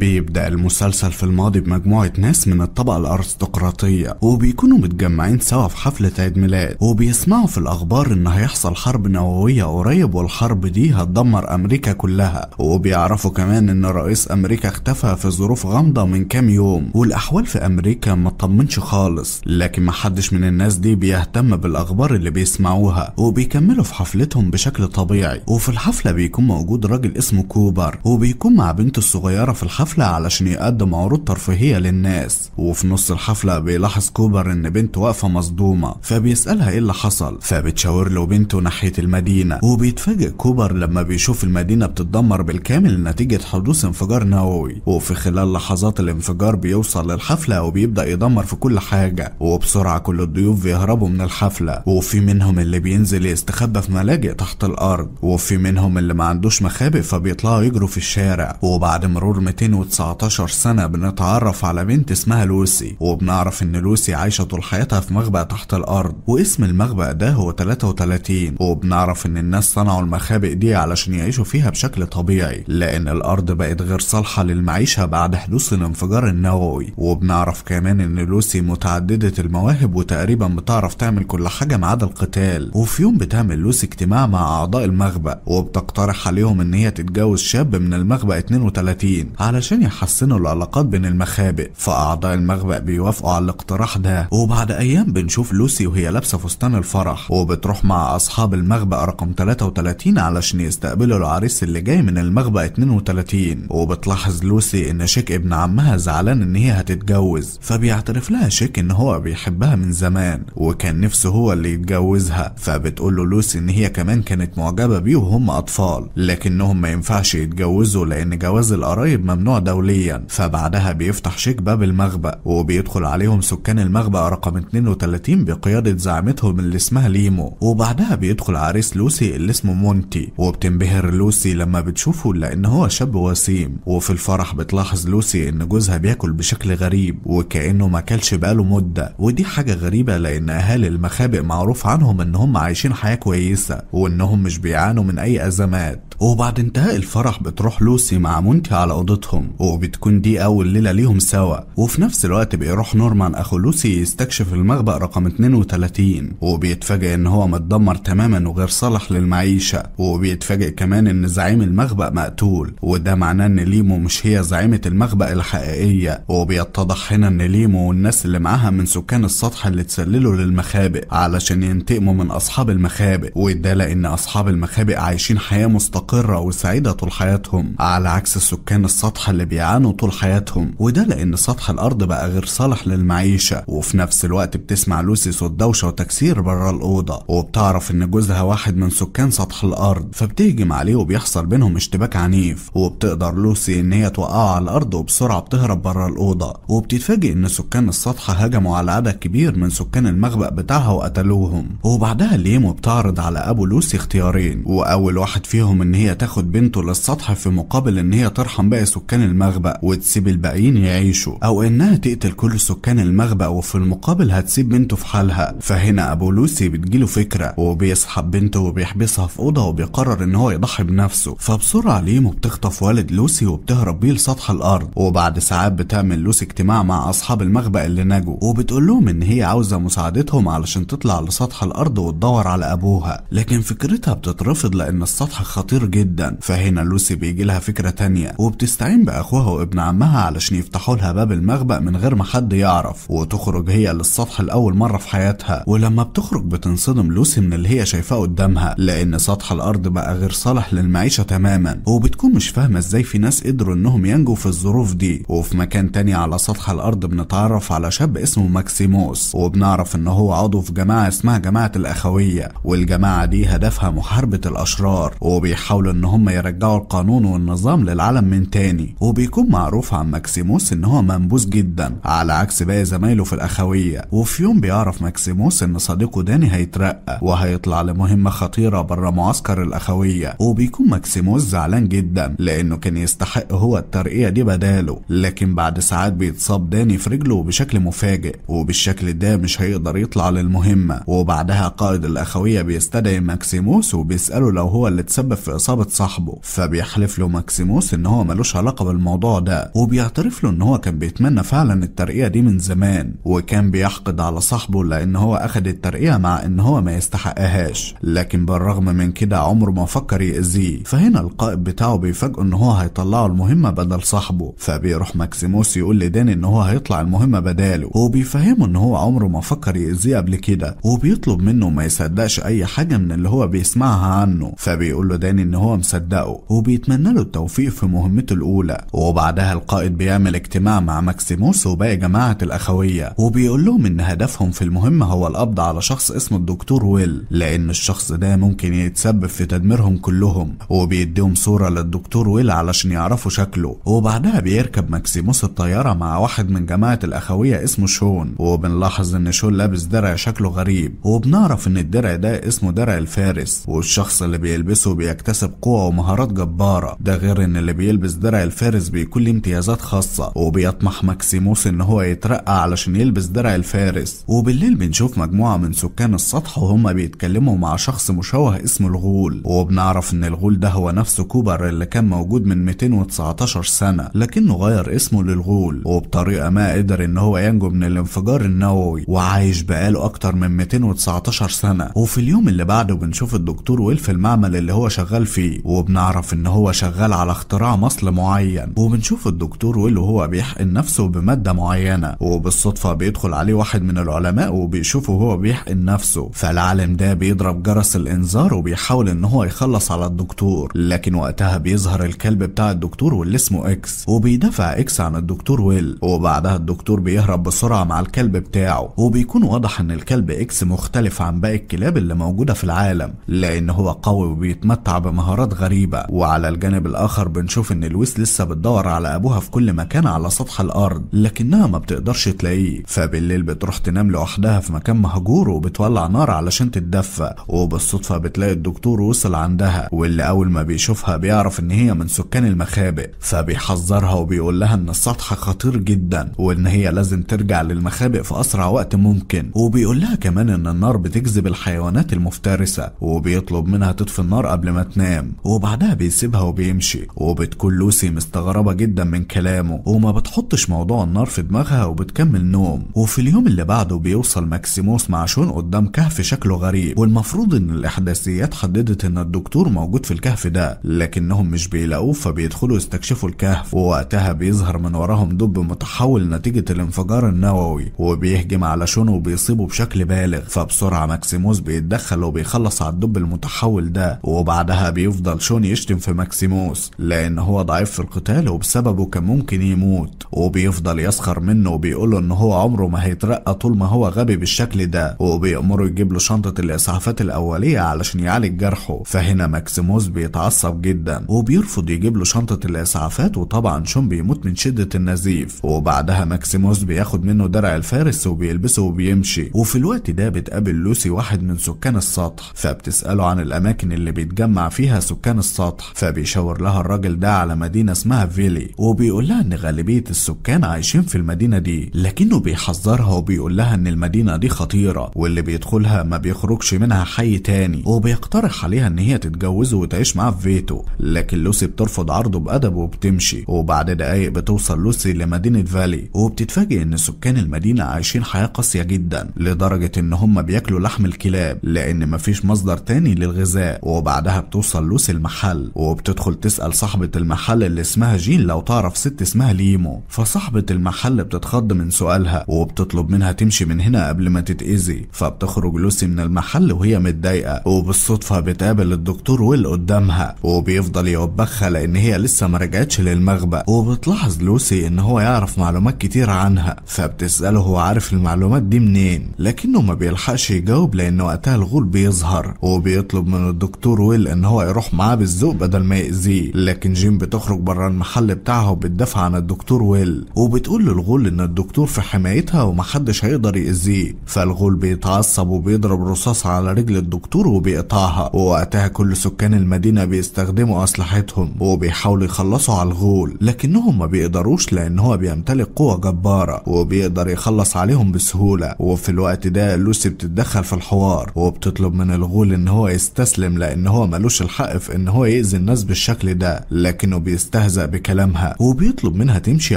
بيبدأ المسلسل في الماضي بمجموعة ناس من الطبقة الأرستقراطية وبيكونوا متجمعين سوا في حفلة عيد ميلاد وبيسمعوا في الأخبار إن هيحصل حرب نووية قريب والحرب دي هتدمر أمريكا كلها وبيعرفوا كمان إن رئيس أمريكا اختفى في ظروف غامضة من كام يوم والأحوال في أمريكا ما تطمنش خالص لكن محدش من الناس دي بيهتم بالأخبار اللي بيسمعوها وبيكملوا في حفلتهم بشكل طبيعي وفي الحفلة بيكون موجود راجل اسمه كوبر وبيكون مع بنته الصغيرة في الحفلة الحفلة علشان يقدم عروض ترفيهية للناس وفي نص الحفلة بيلاحظ كوبر ان بنته واقفة مصدومة فبيسألها ايه اللي حصل فبتشاور له بنته ناحية المدينة وبيتفاجئ كوبر لما بيشوف المدينة بتتدمر بالكامل نتيجة حدوث انفجار نووي وفي خلال لحظات الانفجار بيوصل للحفلة وبيبدأ يدمر في كل حاجة وبسرعة كل الضيوف بيهربوا من الحفلة وفي منهم اللي بينزل يستخبى في ملاجئ تحت الأرض وفي منهم اللي ما عندوش مخابئ فبيطلعوا يجروا في الشارع وبعد مرور 200 19 سنة بنتعرف على بنت اسمها لوسي وبنعرف ان لوسي عايشة طول حياتها في مخبأ تحت الارض واسم المخبأ ده هو 33 وبنعرف ان الناس صنعوا المخابئ دي علشان يعيشوا فيها بشكل طبيعي لان الارض بقت غير صالحة للمعيشة بعد حدوث الانفجار النووي وبنعرف كمان ان لوسي متعددة المواهب وتقريبا بتعرف تعمل كل حاجة ما عدا القتال وفي يوم بتعمل لوسي اجتماع مع اعضاء المخبأ وبتقترح عليهم ان هي تتجوز شاب من المخبأ 32 على علشان يحسنوا العلاقات بين المخابئ فأعضاء المخبأ بيوافقوا على الاقتراح ده وبعد أيام بنشوف لوسي وهي لابسة فستان الفرح وبتروح مع أصحاب المخبأ رقم 33 علشان يستقبلوا العريس اللي جاي من المخبأ 32 وبتلاحظ لوسي إن شيك ابن عمها زعلان إن هي هتتجوز فبيعترف لها شيك إن هو بيحبها من زمان وكان نفسه هو اللي يتجوزها فبتقول له لوسي إن هي كمان كانت معجبة بيه وهم أطفال لكنهم ما ينفعش يتجوزوا لأن جواز القرايب ممنوع ممنوع دوليا فبعدها بيفتح شيك باب المغبأ وبيدخل عليهم سكان المغبأ رقم 32 بقيادة زعمتهم اللي اسمها ليمو وبعدها بيدخل عريس لوسي اللي اسمه مونتي وبتنبهر لوسي لما بتشوفه لأن هو شاب وسيم وفي الفرح بتلاحظ لوسي إن جوزها بياكل بشكل غريب وكأنه ما كلش بقاله مدة ودي حاجة غريبة لأن أهالي المخابئ معروف عنهم إن هم عايشين حياة كويسة وإنهم مش بيعانوا من أي أزمات وبعد انتهاء الفرح بتروح لوسي مع مونتي على أوضتهم ليهم وبتكون دي أول ليلة ليهم سوا وفي نفس الوقت بيروح نورمان أخو لوسي يستكشف المخبأ رقم 32 وبيتفاجئ إن هو متدمر تماما وغير صالح للمعيشة وبيتفاجئ كمان إن زعيم المخبأ مقتول وده معناه إن ليمو مش هي زعيمة المخبأ الحقيقية وبيتضح هنا إن ليمو والناس اللي معاها من سكان السطح اللي تسللوا للمخابئ علشان ينتقموا من أصحاب المخابئ وده لأن أصحاب المخابئ عايشين حياة مستقرة وسعيدة طول حياتهم على عكس سكان السطح اللي بيعانوا طول حياتهم وده لأن سطح الأرض بقى غير صالح للمعيشة وفي نفس الوقت بتسمع لوسي صوت دوشة وتكسير بره الأوضة وبتعرف إن جوزها واحد من سكان سطح الأرض فبتهجم عليه وبيحصل بينهم اشتباك عنيف وبتقدر لوسي إن هي توقعه على الأرض وبسرعة بتهرب بره الأوضة وبتتفاجئ إن سكان السطح هجموا على عدد كبير من سكان المخبأ بتاعها وقتلوهم وبعدها ليمو بتعرض على أبو لوسي اختيارين وأول واحد فيهم إن هي تاخد بنته للسطح في مقابل إن هي ترحم باقي سكان سكان المغبأ وتسيب الباقيين يعيشوا أو إنها تقتل كل سكان المغبأ وفي المقابل هتسيب بنته في حالها فهنا أبو لوسي بتجيله فكرة وبيسحب بنته وبيحبسها في أوضة وبيقرر إن هو يضحي بنفسه فبسرعة ليمو بتخطف والد لوسي وبتهرب بيه لسطح الأرض وبعد ساعات بتعمل لوسي اجتماع مع أصحاب المغبأ اللي نجوا وبتقول لهم إن هي عاوزة مساعدتهم علشان تطلع لسطح الأرض وتدور على أبوها لكن فكرتها بتترفض لأن السطح خطير جدا فهنا لوسي بيجي لها فكرة تانية وبتستعين بأخوها وابن عمها علشان يفتحوا لها باب المخبأ من غير ما حد يعرف وتخرج هي للسطح لأول مرة في حياتها ولما بتخرج بتنصدم لوسي من اللي هي شايفاه قدامها لأن سطح الأرض بقى غير صالح للمعيشة تماما وبتكون مش فاهمة إزاي في ناس قدروا إنهم ينجوا في الظروف دي وفي مكان تاني على سطح الأرض بنتعرف على شاب اسمه ماكسيموس وبنعرف إن هو عضو في جماعة اسمها جماعة الأخوية والجماعة دي هدفها محاربة الأشرار وبيحاولوا إن هم يرجعوا القانون والنظام للعالم من تاني وبيكون معروف عن ماكسيموس ان هو منبوذ جدا على عكس باقي زمايله في الاخويه وفي يوم بيعرف ماكسيموس ان صديقه داني هيترقى وهيطلع لمهمه خطيره بره معسكر الاخويه وبيكون ماكسيموس زعلان جدا لانه كان يستحق هو الترقيه دي بداله لكن بعد ساعات بيتصاب داني في رجله بشكل مفاجئ وبالشكل ده مش هيقدر يطلع للمهمه وبعدها قائد الاخويه بيستدعي ماكسيموس وبيساله لو هو اللي تسبب في اصابه صاحبه فبيحلف له ماكسيموس ان هو ملوش علاقه الموضوع ده وبيعترف له ان هو كان بيتمنى فعلا الترقية دي من زمان وكان بيحقد على صاحبه لان هو اخد الترقية مع ان هو ما يستحقهاش لكن بالرغم من كده عمره ما فكر يأذيه فهنا القائد بتاعه بيفاجئه ان هو هيطلعه المهمة بدل صاحبه فبيروح ماكسيموس يقول لداني ان هو هيطلع المهمة بداله وبيفهمه ان هو عمره ما فكر يأذيه قبل كده وبيطلب منه ما يصدقش اي حاجة من اللي هو بيسمعها عنه فبيقول له داني ان هو مصدقه وبيتمنى له التوفيق في مهمته الاولى وبعدها القائد بيعمل اجتماع مع ماكسيموس وباقي جماعة الأخوية وبيقول لهم إن هدفهم في المهمة هو القبض على شخص اسمه الدكتور ويل لأن الشخص ده ممكن يتسبب في تدميرهم كلهم وبيديهم صورة للدكتور ويل علشان يعرفوا شكله وبعدها بيركب ماكسيموس الطيارة مع واحد من جماعة الأخوية اسمه شون وبنلاحظ إن شون لابس درع شكله غريب وبنعرف إن الدرع ده اسمه درع الفارس والشخص اللي بيلبسه بيكتسب قوة ومهارات جبارة ده غير إن اللي بيلبس درع الفارس الفارس بكل امتيازات خاصة وبيطمح ماكسيموس ان هو يترقى علشان يلبس درع الفارس وبالليل بنشوف مجموعة من سكان السطح وهم بيتكلموا مع شخص مشوه اسمه الغول وبنعرف ان الغول ده هو نفسه كوبر اللي كان موجود من 219 سنة لكنه غير اسمه للغول وبطريقة ما قدر ان هو ينجو من الانفجار النووي وعايش بقاله اكتر من 219 سنة وفي اليوم اللي بعده بنشوف الدكتور ويل في المعمل اللي هو شغال فيه وبنعرف ان هو شغال على اختراع مصل معين معين وبنشوف الدكتور ويل وهو بيحقن نفسه بمادة معينة وبالصدفة بيدخل عليه واحد من العلماء وبيشوفه وهو بيحقن نفسه فالعالم ده بيضرب جرس الإنذار وبيحاول إن هو يخلص على الدكتور لكن وقتها بيظهر الكلب بتاع الدكتور واللي اسمه إكس وبيدافع إكس عن الدكتور ويل وبعدها الدكتور بيهرب بسرعة مع الكلب بتاعه وبيكون واضح إن الكلب إكس مختلف عن باقي الكلاب اللي موجودة في العالم لأن هو قوي وبيتمتع بمهارات غريبة وعلى الجانب الآخر بنشوف إن لويس لسه لسه بتدور على أبوها في كل مكان على سطح الأرض لكنها ما بتقدرش تلاقيه فبالليل بتروح تنام لوحدها في مكان مهجور وبتولع نار علشان تتدفى وبالصدفة بتلاقي الدكتور وصل عندها واللي أول ما بيشوفها بيعرف إن هي من سكان المخابئ فبيحذرها وبيقول لها إن السطح خطير جدا وإن هي لازم ترجع للمخابئ في أسرع وقت ممكن وبيقول لها كمان إن النار بتجذب الحيوانات المفترسة وبيطلب منها تطفي النار قبل ما تنام وبعدها بيسيبها وبيمشي وبتكون لوسي مستغربة جدا من كلامه وما بتحطش موضوع النار في دماغها وبتكمل نوم وفي اليوم اللي بعده بيوصل ماكسيموس مع شون قدام كهف شكله غريب والمفروض ان الاحداثيات حددت ان الدكتور موجود في الكهف ده لكنهم مش بيلاقوه فبيدخلوا يستكشفوا الكهف ووقتها بيظهر من وراهم دب متحول نتيجة الانفجار النووي وبيهجم على شون وبيصيبه بشكل بالغ فبسرعة ماكسيموس بيتدخل وبيخلص على الدب المتحول ده وبعدها بيفضل شون يشتم في ماكسيموس لان هو ضعيف في القتال قتاله بسببه كان ممكن يموت وبيفضل يسخر منه وبيقوله ان هو عمره ما هيترقى طول ما هو غبي بالشكل ده وبيأمره يجيب له شنطة الإسعافات الأولية علشان يعالج جرحه فهنا ماكسيموس بيتعصب جدا وبيرفض يجيب له شنطة الإسعافات وطبعا شون بيموت من شدة النزيف وبعدها ماكسيموس بياخد منه درع الفارس وبيلبسه وبيمشي وفي الوقت ده بتقابل لوسي واحد من سكان السطح فبتسأله عن الأماكن اللي بيتجمع فيها سكان السطح فبيشاور لها الراجل ده على مدينة اسمها اسمها فيلي وبيقول لها ان غالبية السكان عايشين في المدينة دي لكنه بيحذرها وبيقول لها ان المدينة دي خطيرة واللي بيدخلها ما بيخرجش منها حي تاني وبيقترح عليها ان هي تتجوزه وتعيش معاه في بيته لكن لوسي بترفض عرضه بأدب وبتمشي وبعد دقايق بتوصل لوسي لمدينة فالي وبتتفاجئ ان سكان المدينة عايشين حياة قاسية جدا لدرجة ان هم بياكلوا لحم الكلاب لان مفيش مصدر تاني للغذاء وبعدها بتوصل لوسي المحل وبتدخل تسأل صاحبة المحل اللي اسمها لو تعرف ست اسمها ليمو فصاحبة المحل بتتخض من سؤالها وبتطلب منها تمشي من هنا قبل ما تتأذي فبتخرج لوسي من المحل وهي متضايقة وبالصدفة بتقابل الدكتور ويل قدامها وبيفضل يوبخها لأن هي لسه ما رجعتش للمغبى وبتلاحظ لوسي إن هو يعرف معلومات كتير عنها فبتسأله هو عارف المعلومات دي منين لكنه ما بيلحقش يجاوب لأن وقتها الغول بيظهر وبيطلب من الدكتور ويل إن هو يروح معاه بالذوق بدل ما يأذيه لكن جيم بتخرج بره المحل بتاعها وبتدافع عن الدكتور ويل وبتقول للغول ان الدكتور في حمايتها ومحدش هيقدر يأذيه فالغول بيتعصب وبيضرب رصاص على رجل الدكتور وبيقطعها ووقتها كل سكان المدينة بيستخدموا أسلحتهم وبيحاولوا يخلصوا على الغول لكنهم ما بيقدروش لأن هو بيمتلك قوة جبارة وبيقدر يخلص عليهم بسهولة وفي الوقت ده لوسي بتتدخل في الحوار وبتطلب من الغول ان هو يستسلم لأن هو ملوش الحق في ان هو يأذي الناس بالشكل ده لكنه بيستهزئ بتستهزأ بكلامها وبيطلب منها تمشي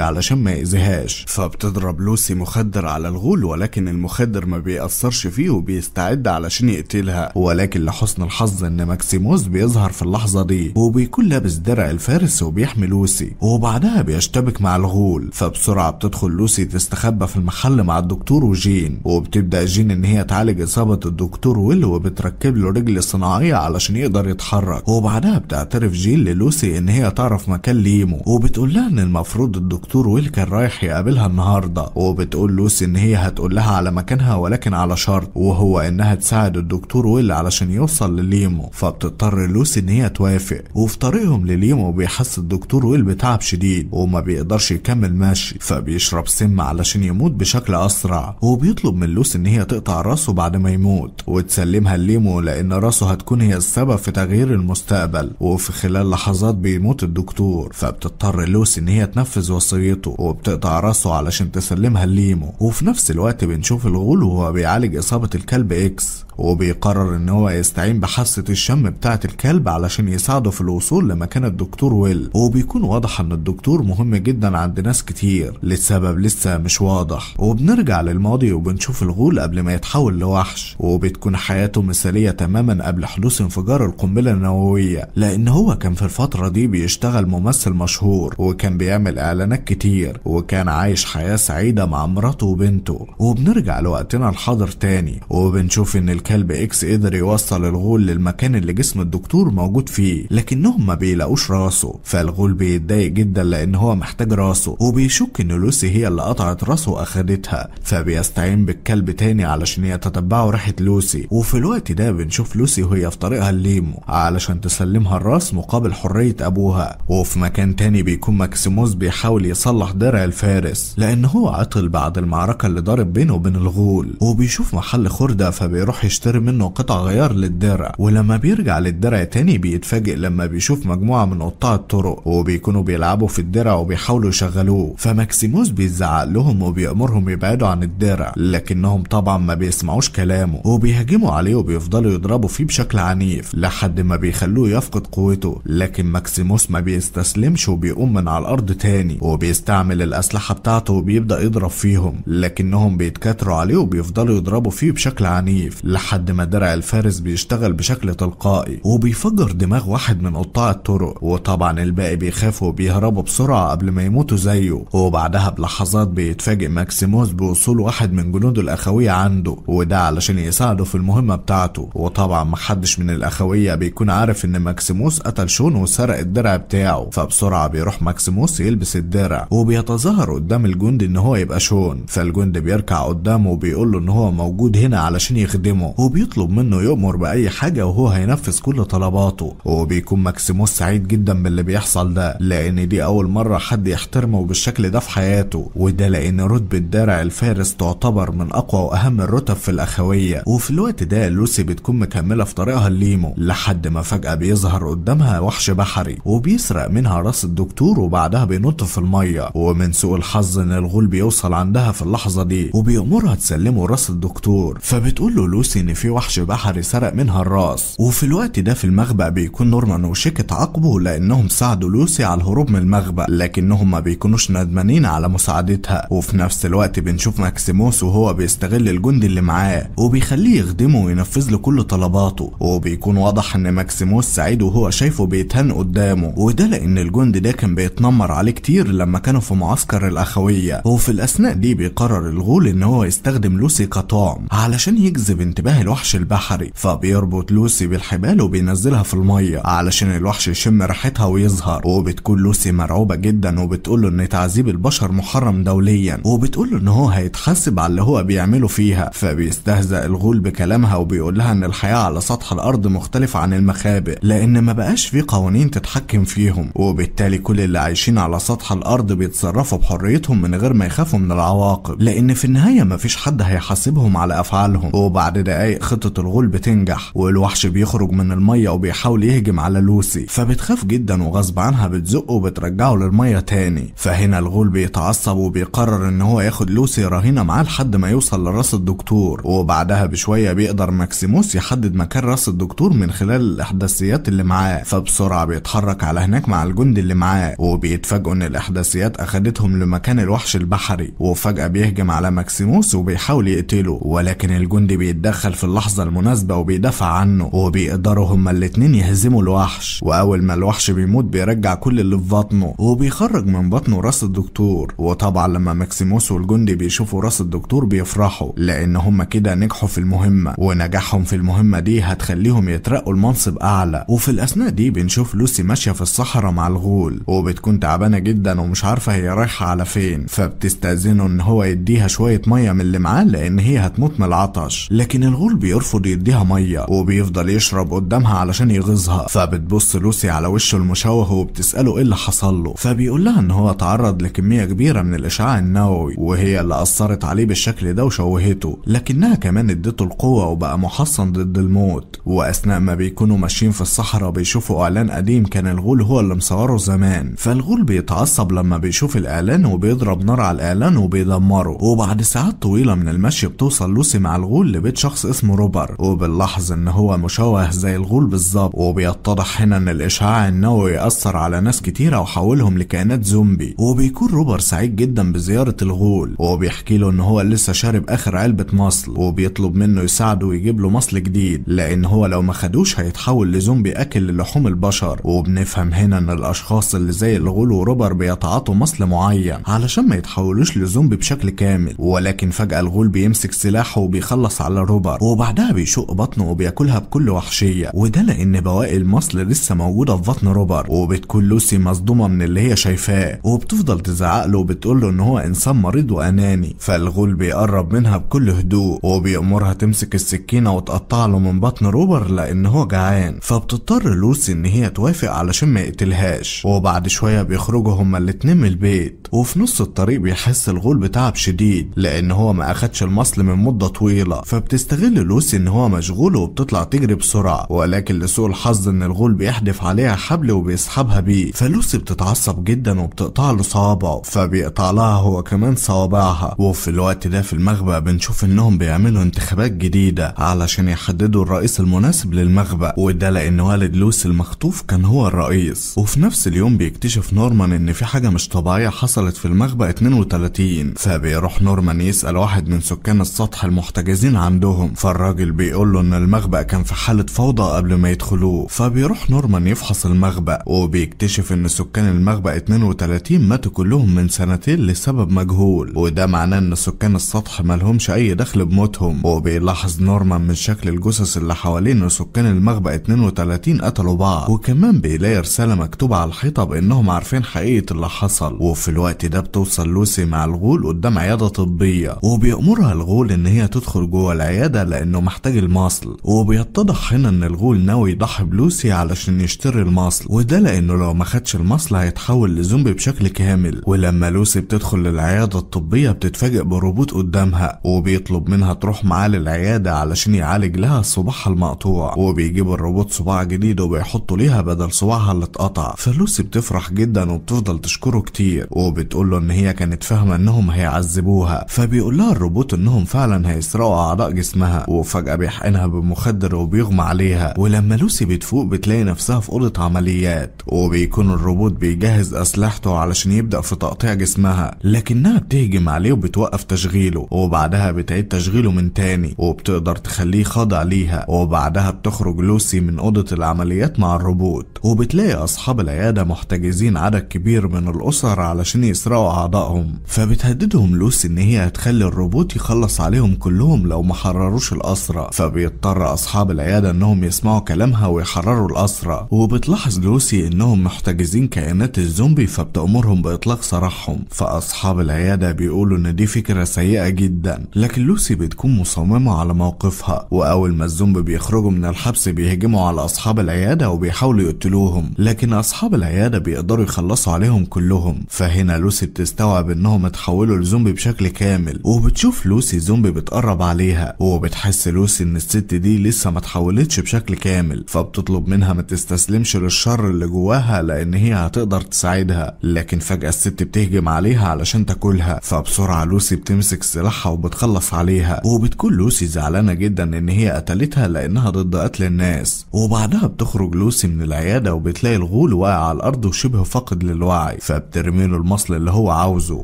علشان ما يأذيهاش فبتضرب لوسي مخدر على الغول ولكن المخدر ما بيأثرش فيه وبيستعد علشان يقتلها ولكن لحسن الحظ ان ماكسيموس بيظهر في اللحظة دي وبيكون لابس درع الفارس وبيحمي لوسي وبعدها بيشتبك مع الغول فبسرعة بتدخل لوسي تستخبى في المحل مع الدكتور وجين وبتبدأ جين ان هي تعالج اصابة الدكتور ويل وبتركب له رجل صناعية علشان يقدر يتحرك وبعدها بتعترف جين للوسي ان هي تعرف مكان ليمو وبتقول لها ان المفروض الدكتور ويل كان رايح يقابلها النهارده وبتقول لوس ان هي هتقول لها على مكانها ولكن على شرط وهو انها تساعد الدكتور ويل علشان يوصل لليمو فبتضطر لوس ان هي توافق وفي طريقهم لليمو بيحس الدكتور ويل بتعب شديد وما بيقدرش يكمل ماشي فبيشرب سم علشان يموت بشكل اسرع وبيطلب من لوس ان هي تقطع راسه بعد ما يموت وتسلمها لليمو لان راسه هتكون هي السبب في تغيير المستقبل وفي خلال لحظات بيموت الدكتور فبتضطر لوسي ان هي تنفذ وصيته وبتقطع راسه علشان تسلمها لليمو وفي نفس الوقت بنشوف الغول وهو بيعالج اصابه الكلب اكس وبيقرر ان هو يستعين بحاسه الشم بتاعة الكلب علشان يساعده في الوصول لمكان الدكتور ويل وبيكون واضح ان الدكتور مهم جدا عند ناس كتير لسبب لسه مش واضح وبنرجع للماضي وبنشوف الغول قبل ما يتحول لوحش وبتكون حياته مثالية تماما قبل حدوث انفجار القنبلة النووية لان هو كان في الفترة دي بيشتغل ممثل ممثل مشهور وكان بيعمل اعلانات كتير وكان عايش حياه سعيده مع مراته وبنته وبنرجع لوقتنا الحاضر تاني وبنشوف ان الكلب اكس قدر يوصل الغول للمكان اللي جسم الدكتور موجود فيه لكنهم ما بيلاقوش راسه فالغول بيتضايق جدا لان هو محتاج راسه وبيشك ان لوسي هي اللي قطعت راسه واخدتها فبيستعين بالكلب تاني علشان يتتبعوا ريحه لوسي وفي الوقت ده بنشوف لوسي وهي في طريقها لليمو علشان تسلمها الراس مقابل حريه ابوها وفي مكان مكان تاني بيكون ماكسيموس بيحاول يصلح درع الفارس لان هو عطل بعد المعركة اللي ضارب بينه وبين الغول وبيشوف محل خردة فبيروح يشتري منه قطع غيار للدرع ولما بيرجع للدرع تاني بيتفاجئ لما بيشوف مجموعة من قطاع الطرق وبيكونوا بيلعبوا في الدرع وبيحاولوا يشغلوه فماكسيموس بيزعق لهم وبيأمرهم يبعدوا عن الدرع لكنهم طبعا ما بيسمعوش كلامه وبيهاجموا عليه وبيفضلوا يضربوا فيه بشكل عنيف لحد ما بيخلوه يفقد قوته لكن ماكسيموس ما بيستسلم بيتكلمش وبيقوم من على الارض تاني وبيستعمل الاسلحه بتاعته وبيبدا يضرب فيهم لكنهم بيتكاتروا عليه وبيفضلوا يضربوا فيه بشكل عنيف لحد ما درع الفارس بيشتغل بشكل تلقائي وبيفجر دماغ واحد من قطاع الطرق وطبعا الباقي بيخافوا وبيهربوا بسرعه قبل ما يموتوا زيه وبعدها بلحظات بيتفاجئ ماكسيموس بوصول واحد من جنوده الاخويه عنده وده علشان يساعده في المهمه بتاعته وطبعا محدش من الاخويه بيكون عارف ان ماكسيموس قتل شون وسرق الدرع بتاعه بسرعة بيروح ماكسيموس يلبس الدرع وبيتظاهر قدام الجند ان هو يبقى شون فالجند بيركع قدامه وبيقول له ان هو موجود هنا علشان يخدمه وبيطلب منه يؤمر بأي حاجة وهو هينفذ كل طلباته وبيكون ماكسيموس سعيد جدا باللي بيحصل ده لأن دي أول مرة حد يحترمه بالشكل ده في حياته وده لأن رتبة درع الفارس تعتبر من أقوى وأهم الرتب في الأخوية وفي الوقت ده لوسي بتكون مكملة في طريقها الليمو لحد ما فجأة بيظهر قدامها وحش بحري وبيسرق منها راس الدكتور وبعدها بينط في الميه ومن سوء الحظ ان الغول بيوصل عندها في اللحظه دي وبيأمرها تسلمه راس الدكتور فبتقول له لوسي ان في وحش بحري سرق منها الراس وفي الوقت ده في المغبأ بيكون نورمان وشيك تعاقبه لانهم ساعدوا لوسي على الهروب من المغبأ لكنهم ما بيكونوش ندمانين على مساعدتها وفي نفس الوقت بنشوف ماكسيموس وهو بيستغل الجندي اللي معاه وبيخليه يخدمه وينفذ له كل طلباته وبيكون واضح ان ماكسيموس سعيد وهو شايفه بيتهان قدامه وده لان الجندي ده كان بيتنمر عليه كتير لما كانوا في معسكر الأخوية وفي الأثناء دي بيقرر الغول إن هو يستخدم لوسي كطعم علشان يجذب انتباه الوحش البحري فبيربط لوسي بالحبال وبينزلها في المية علشان الوحش يشم ريحتها ويظهر وبتكون لوسي مرعوبة جدا وبتقول له إن تعذيب البشر محرم دوليا وبتقول له إن هو هيتحاسب على اللي هو بيعمله فيها فبيستهزأ الغول بكلامها وبيقول لها إن الحياة على سطح الأرض مختلفة عن المخابئ لأن ما بقاش في قوانين تتحكم فيهم وبالتالي كل اللي عايشين على سطح الأرض بيتصرفوا بحريتهم من غير ما يخافوا من العواقب لأن في النهاية مفيش حد هيحاسبهم على أفعالهم وبعد دقايق خطة الغول بتنجح والوحش بيخرج من المية وبيحاول يهجم على لوسي فبتخاف جدا وغصب عنها بتزقه وبترجعه للمية تاني فهنا الغول بيتعصب وبيقرر ان هو ياخد لوسي رهينة معاه لحد ما يوصل لراس الدكتور وبعدها بشوية بيقدر ماكسيموس يحدد مكان راس الدكتور من خلال الإحداثيات اللي معاه فبسرعة بيتحرك على هناك مع الجثة الجندي اللي معاه وبيتفاجئوا ان الاحداثيات اخدتهم لمكان الوحش البحري وفجأة بيهجم على ماكسيموس وبيحاول يقتله ولكن الجندي بيتدخل في اللحظة المناسبة وبيدافع عنه وبيقدروا هما الاتنين يهزموا الوحش واول ما الوحش بيموت بيرجع كل اللي في بطنه وبيخرج من بطنه راس الدكتور وطبعا لما ماكسيموس والجندي بيشوفوا راس الدكتور بيفرحوا لان هما كده نجحوا في المهمة ونجاحهم في المهمة دي هتخليهم يترقوا لمنصب اعلى وفي الاثناء دي بنشوف لوسي ماشية في الصحراء مع الغول وبتكون تعبانه جدا ومش عارفه هي رايحه على فين فبتستاذنه ان هو يديها شويه ميه من اللي معاه لان هي هتموت من العطش لكن الغول بيرفض يديها ميه وبيفضل يشرب قدامها علشان يغيظها فبتبص لوسي على وشه المشوه وبتساله ايه اللي حصل له فبيقول لها ان هو تعرض لكميه كبيره من الاشعاع النووي وهي اللي اثرت عليه بالشكل ده وشوهته لكنها كمان ادته القوه وبقى محصن ضد الموت واثناء ما بيكونوا ماشيين في الصحراء بيشوفوا اعلان قديم كان الغول هو اللي مصور بيقروا زمان فالغول بيتعصب لما بيشوف الاعلان وبيضرب نار على الاعلان وبيدمره وبعد ساعات طويله من المشي بتوصل لوسي مع الغول لبيت شخص اسمه روبر وبنلاحظ ان هو مشوه زي الغول بالظبط وبيتضح هنا ان الاشعاع النووي اثر على ناس كتيره وحولهم لكائنات زومبي وبيكون روبر سعيد جدا بزياره الغول وبيحكي له ان هو لسه شارب اخر علبه مصل وبيطلب منه يساعده ويجيب له مصل جديد لان هو لو ما خدوش هيتحول لزومبي اكل للحوم البشر وبنفهم هنا ان الاشخاص اللي زي الغول وروبر بيتعاطوا مصل معين علشان ما يتحولوش لزومبي بشكل كامل ولكن فجاه الغول بيمسك سلاحه وبيخلص على روبر وبعدها بيشق بطنه وبياكلها بكل وحشيه وده لان بواقي المصل لسه موجوده في بطن روبر وبتكون لوسي مصدومه من اللي هي شايفاه وبتفضل تزعق له وبتقول له ان هو انسان مريض واناني فالغول بيقرب منها بكل هدوء وبيأمرها تمسك السكينه وتقطع له من بطن روبر لان هو جعان فبتضطر لوسي ان هي توافق علشان ما يقتلهاش الفراش وبعد شوية بيخرجوا هما الاتنين من البيت وفي نص الطريق بيحس الغول بتعب شديد لأن هو ما أخدش المصل من مدة طويلة فبتستغل لوسي إن هو مشغول وبتطلع تجري بسرعة ولكن لسوء الحظ إن الغول بيحدف عليها حبل وبيسحبها بيه فلوسي بتتعصب جدا وبتقطع له صوابعه فبيقطع لها هو كمان صوابعها وفي الوقت ده في المغبى بنشوف إنهم بيعملوا انتخابات جديدة علشان يحددوا الرئيس المناسب للمغبى وده لأن والد لوسي المخطوف كان هو الرئيس وفي نفس نفس اليوم بيكتشف نورمان ان في حاجة مش طبيعية حصلت في المخبأ 32 فبيروح نورمان يسأل واحد من سكان السطح المحتجزين عندهم فالراجل بيقول له ان المخبأ كان في حالة فوضى قبل ما يدخلوه فبيروح نورمان يفحص المخبأ وبيكتشف ان سكان المخبأ 32 ماتوا كلهم من سنتين لسبب مجهول وده معناه ان سكان السطح مالهمش اي دخل بموتهم وبيلاحظ نورمان من شكل الجثث اللي حواليه ان سكان المخبأ 32 قتلوا بعض وكمان بيلاقي رسالة مكتوبة على الحيطة بأنهم عارفين حقيقة اللي حصل وفي الوقت ده بتوصل لوسي مع الغول قدام عيادة طبية وبيأمرها الغول إن هي تدخل جوه العيادة لأنه محتاج المصل وبيتضح هنا إن الغول ناوي يضحي بلوسي علشان يشتري المصل وده لأنه لو ما خدش المصل هيتحول لزومبي بشكل كامل ولما لوسي بتدخل للعيادة الطبية بتتفاجئ بروبوت قدامها وبيطلب منها تروح معاه للعيادة علشان يعالج لها صباعها المقطوع وبيجيب الروبوت صباع جديد وبيحطه ليها بدل صباعها اللي اتقطع فلوسي بتفرح جدا وبتفضل تشكره كتير وبتقول له ان هي كانت فاهمه انهم هيعذبوها فبيقول لها الروبوت انهم فعلا هيسرقوا اعضاء جسمها وفجاه بيحقنها بمخدر وبيغمى عليها ولما لوسي بتفوق بتلاقي نفسها في اوضه عمليات وبيكون الروبوت بيجهز اسلحته علشان يبدا في تقطيع جسمها لكنها بتهجم عليه وبتوقف تشغيله وبعدها بتعيد تشغيله من تاني وبتقدر تخليه خاضع ليها وبعدها بتخرج لوسي من اوضه العمليات مع الروبوت وبتلاقي اصحاب العيادة محتجزين عدد كبير من الأسر علشان يسرقوا أعضائهم فبتهددهم لوس إن هي هتخلي الروبوت يخلص عليهم كلهم لو ما حرروش الأسرة فبيضطر أصحاب العيادة إنهم يسمعوا كلامها ويحرروا الأسرة وبتلاحظ لوسي إنهم محتجزين كائنات الزومبي فبتأمرهم بإطلاق سراحهم فأصحاب العيادة بيقولوا إن دي فكرة سيئة جدا لكن لوسي بتكون مصممة على موقفها وأول ما الزومبي بيخرجوا من الحبس بيهجموا على أصحاب العيادة وبيحاولوا يقتلوهم لكن أصحاب أصحاب العيادة بيقدروا يخلصوا عليهم كلهم فهنا لوسي بتستوعب إنهم اتحولوا لزومبي بشكل كامل وبتشوف لوسي زومبي بتقرب عليها وبتحس لوسي إن الست دي لسه ما اتحولتش بشكل كامل فبتطلب منها ما تستسلمش للشر اللي جواها لأن هي هتقدر تساعدها لكن فجأة الست بتهجم عليها علشان تاكلها فبسرعة لوسي بتمسك سلاحها وبتخلص عليها وبتكون لوسي زعلانة جدا إن هي قتلتها لأنها ضد قتل الناس وبعدها بتخرج لوسي من العيادة وبتلاقي الغول وقع واقع على الارض وشبه فاقد للوعي فبترمي له المصل اللي هو عاوزه